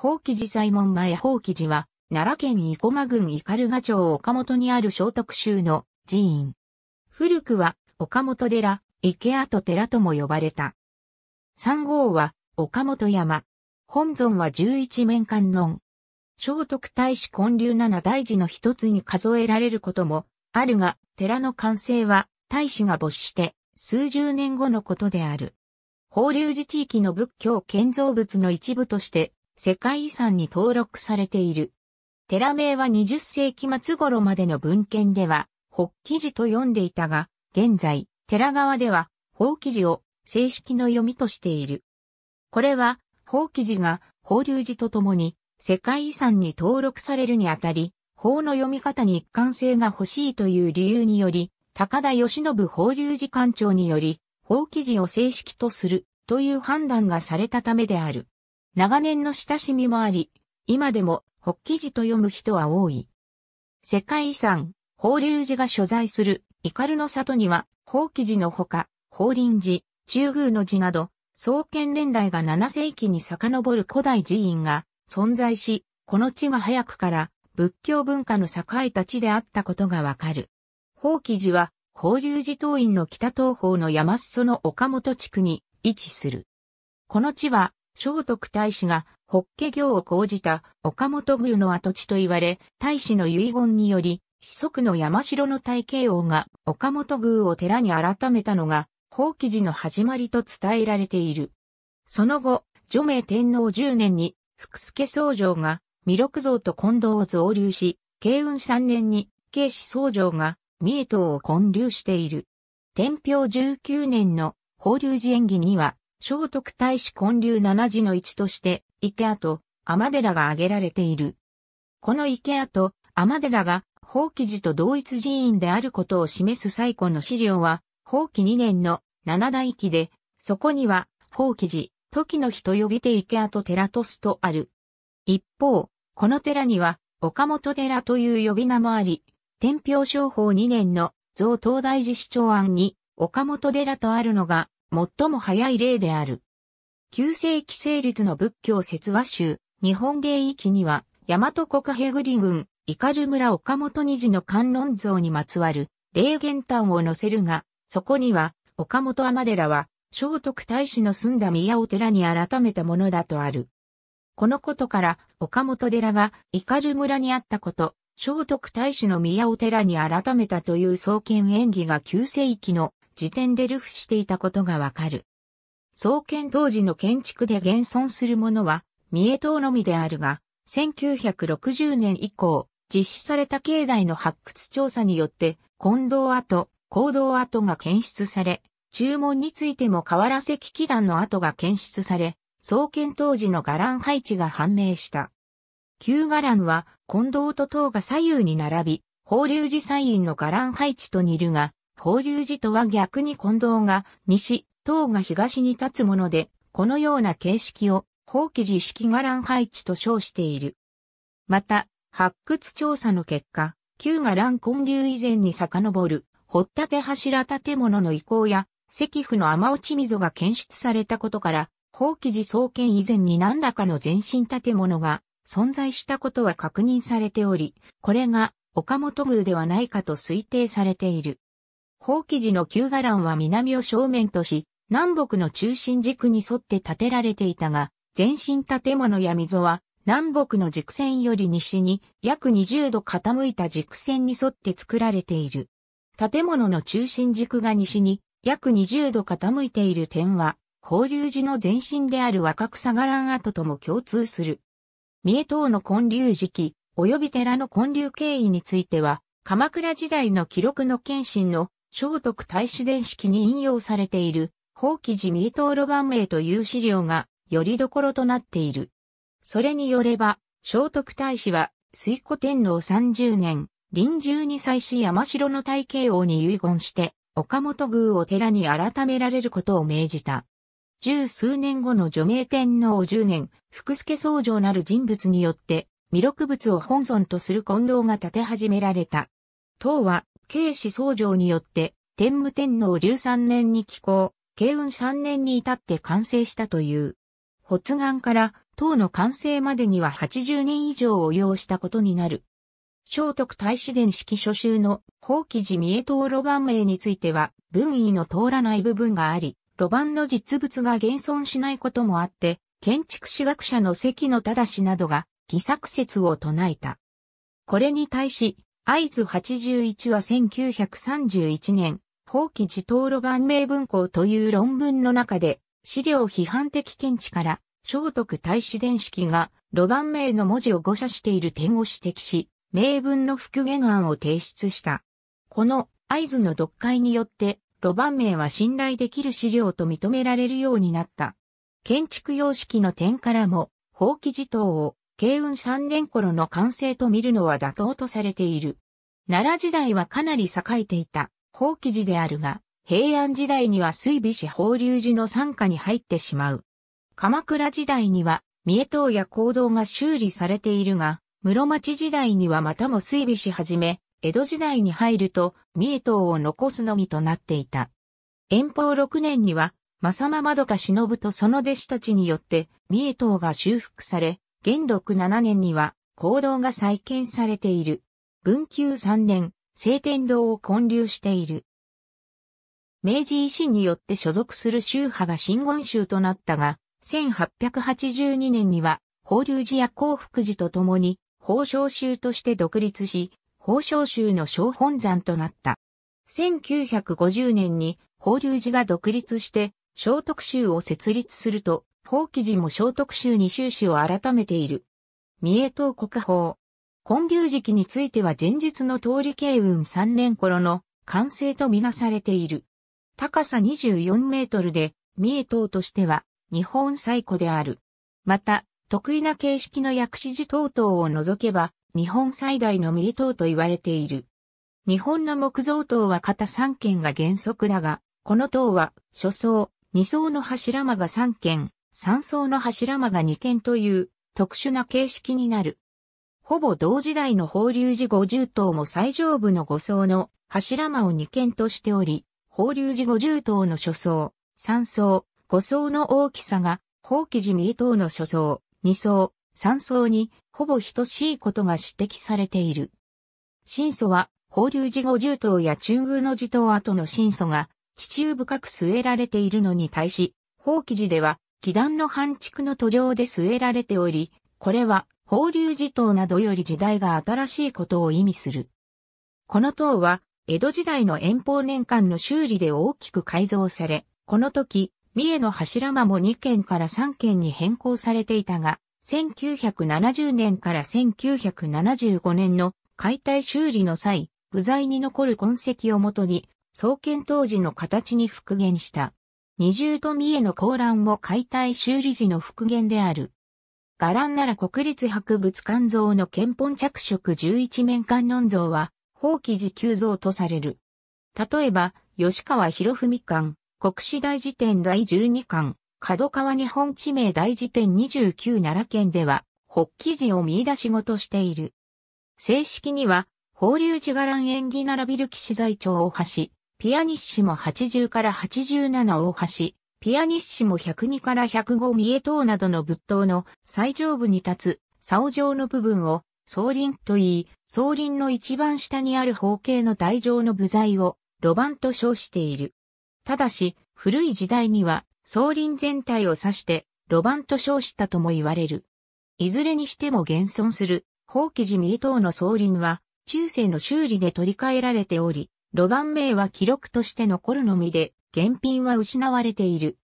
宝記寺左衛門前宝記寺は、奈良県生駒郡斑鳩町岡本にある聖徳州の寺院。古くは、岡本寺、池跡寺とも呼ばれた。三号は、岡本山。本尊は十一面観音。聖徳太子建立七大寺の一つに数えられることも、あるが、寺の完成は、太子が没して、数十年後のことである。法隆寺地域の仏教建造物の一部として世界遺産に登録されている。寺名は20世紀末頃までの文献では、北記事と読んでいたが、現在、寺側では、法記事を正式の読みとしている。これは、法記事が法隆寺とともに世界遺産に登録されるにあたり、法の読み方に一貫性が欲しいという理由により、高田義信法隆寺官長により、法記事を正式とするという判断がされたためである。長年の親しみもあり、今でも北記寺と読む人は多い。世界遺産、法隆寺が所在する、怒の里には、法記寺のほか、法輪寺、中宮の寺など、創建年代が7世紀に遡る古代寺院が存在し、この地が早くから仏教文化の栄えた地であったことがわかる。法規寺は、法隆寺東院の北東方の山裾の岡本地区に位置する。この地は、聖徳太子が法華経を講じた岡本宮の跡地と言われ、太子の遺言により、子息の山城の大慶王が岡本宮を寺に改めたのが、法記寺の始まりと伝えられている。その後、除明天皇十年に、福助僧正が、弥勒像と近藤を増立し、慶雲三年に、慶子僧正が、三重塔を建立している。天平十九年の法隆寺演技には、聖徳太子建立七寺の一として、池跡、天寺が挙げられている。この池跡、天寺が、法規寺と同一寺院であることを示す最古の資料は、法規二年の七大記で、そこには、法規寺、時の日と呼びて池跡寺とすとある。一方、この寺には、岡本寺という呼び名もあり、天平商法二年の増東大寺市長案に、岡本寺とあるのが、最も早い例である。旧世紀成立の仏教説話集、日本芸域には、大和国平イ郡、ル村岡本二次の観音像にまつわる、霊玄譚を載せるが、そこには、岡本天寺は、聖徳太子の住んだ宮お寺に改めたものだとある。このことから、岡本寺が、イカル村にあったこと、聖徳太子の宮お寺に改めたという創建演技が旧世紀の時点で流布していたことがわかる。創建当時の建築で現存するものは、三重塔のみであるが、1960年以降、実施された境内の発掘調査によって、近道跡、行動跡が検出され、注文についても河原石器団の跡が検出され、創建当時の伽藍配置が判明した。旧伽藍は、近道と塔が左右に並び、法隆寺祭院の伽藍配置と似るが、法隆寺とは逆に近藤が西、東が東に立つもので、このような形式を法規寺式伽藍配置と称している。また、発掘調査の結果、旧伽藍建立以前に遡る、掘立柱建物の遺構や、石府の雨落ち溝が検出されたことから、法規寺創建以前に何らかの前身建物が存在したことは確認されており、これが岡本宮ではないかと推定されている。法記寺の旧伽藍は南を正面とし、南北の中心軸に沿って建てられていたが、前身建物や溝は南北の軸線より西に約20度傾いた軸線に沿って作られている。建物の中心軸が西に約20度傾いている点は、法隆寺の前身である若草伽藍跡とも共通する。三重島の建立時期、及び寺の建立経緯については、鎌倉時代の記録の謙信の聖徳太子伝式に引用されている、法記寺ミー路番名という資料が、よりどころとなっている。それによれば、聖徳太子は、水古天皇三十年、臨終に際し山城の大慶王に遺言して、岡本宮を寺に改められることを命じた。十数年後の除名天皇十年、福助僧正なる人物によって、弥勒仏を本尊とする混同が立て始められた。唐は、慶始僧正によって、天武天皇13年に寄港、慶雲3年に至って完成したという。発願から唐の完成までには80年以上を要したことになる。聖徳太子伝式書集の法記寺三重塔路盤名については、文意の通らない部分があり、路盤の実物が現存しないこともあって、建築史学者の関野正などが、偽作説を唱えた。これに対し、合図81は1931年、法規地頭路版名文庫という論文の中で、資料批判的見地から、聖徳太子伝式が、路盤名の文字を誤写している点を指摘し、名文の復元案を提出した。この合図の読解によって、路盤名は信頼できる資料と認められるようになった。建築様式の点からも、法記地頭を慶雲三年頃の完成と見るのは妥当とされている。奈良時代はかなり栄えていた、法記寺であるが、平安時代には水美市法隆寺の参加に入ってしまう。鎌倉時代には、三重島や行動が修理されているが、室町時代にはまたも水美市はじめ、江戸時代に入ると、三重島を残すのみとなっていた。遠方6年には、正間まどか忍とその弟子たちによって、三重島が修復され、元禄7年には、行動が再建されている。文久3年、聖天堂を建立している。明治維新によって所属する宗派が新言宗となったが、1882年には、法隆寺や幸福寺と共に、法昌宗として独立し、法昌宗の小本山となった。1950年に法隆寺が独立して、聖徳宗を設立すると、法記事も小徳州に終始を改めている。三重東国法。建立時期については前日の通り慶雲三年頃の完成とみなされている。高さ24メートルで、三重塔としては日本最古である。また、得意な形式の薬師寺等々を除けば、日本最大の三重塔と言われている。日本の木造塔は片三軒が原則だが、この塔は、初層、二層の柱間が三軒。3層の柱間が2軒という特殊な形式になる。ほぼ同時代の法隆寺50棟も最上部の5層の柱間を2軒としており、法隆寺50棟の初層、3層、5層の大きさが、法記寺三棟の初層、2層、3層にほぼ等しいことが指摘されている。新祖は、法隆寺五十頭や中宮の寺頭跡の新祖が、地中深く据えられているのに対し、法記寺では、基壇の半畜の途上で据えられており、これは、法隆寺塔などより時代が新しいことを意味する。この塔は、江戸時代の遠方年間の修理で大きく改造され、この時、三重の柱間も2軒から3軒に変更されていたが、1970年から1975年の解体修理の際、部材に残る痕跡をもとに、創建当時の形に復元した。二重富江の高覧も解体修理時の復元である。伽藍なら国立博物館像の憲本着色11面観音像は、法規時急像とされる。例えば、吉川博文館、国史大辞典第12巻、角川日本地名大辞典29奈良県では、法記寺を見出し事としている。正式には、法隆寺伽藍縁起並びる騎士財庁を橋、ピアニッシモ80から87大橋、ピアニッシモ102から105三重塔などの仏塔の最上部に立つ、竿状の部分を、総輪と言い、総輪の一番下にある方形の台状の部材を、路盤と称している。ただし、古い時代には、総輪全体を指して、路盤と称したとも言われる。いずれにしても現存する、法記寺三重塔の総輪は、中世の修理で取り替えられており、路盤名は記録として残るのみで、原品は失われている。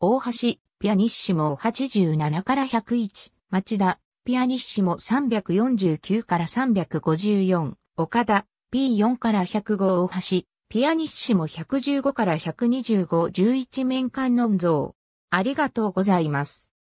大橋、ピアニッシモ87から101、町田、ピアニッシモ349から354、岡田、P4 から105大橋、ピアニッシモ115から125、11面観音像。ありがとうございます。